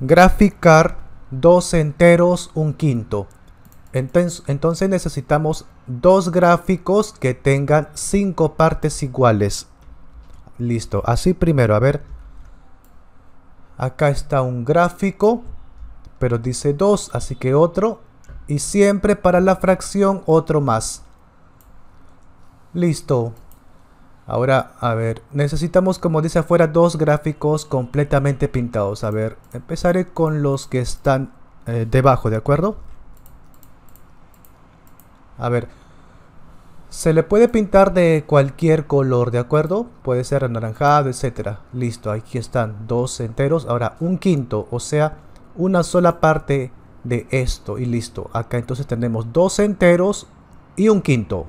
graficar dos enteros un quinto. Entonces, necesitamos dos gráficos que tengan cinco partes iguales. Listo, así primero, a ver. Acá está un gráfico, pero dice dos, así que otro. Y siempre para la fracción otro más. Listo, Ahora, a ver, necesitamos como dice afuera dos gráficos completamente pintados. A ver, empezaré con los que están eh, debajo, ¿de acuerdo? A ver, se le puede pintar de cualquier color, ¿de acuerdo? Puede ser anaranjado, etcétera. Listo, aquí están dos enteros. Ahora, un quinto, o sea, una sola parte de esto y listo. Acá entonces tenemos dos enteros y un quinto.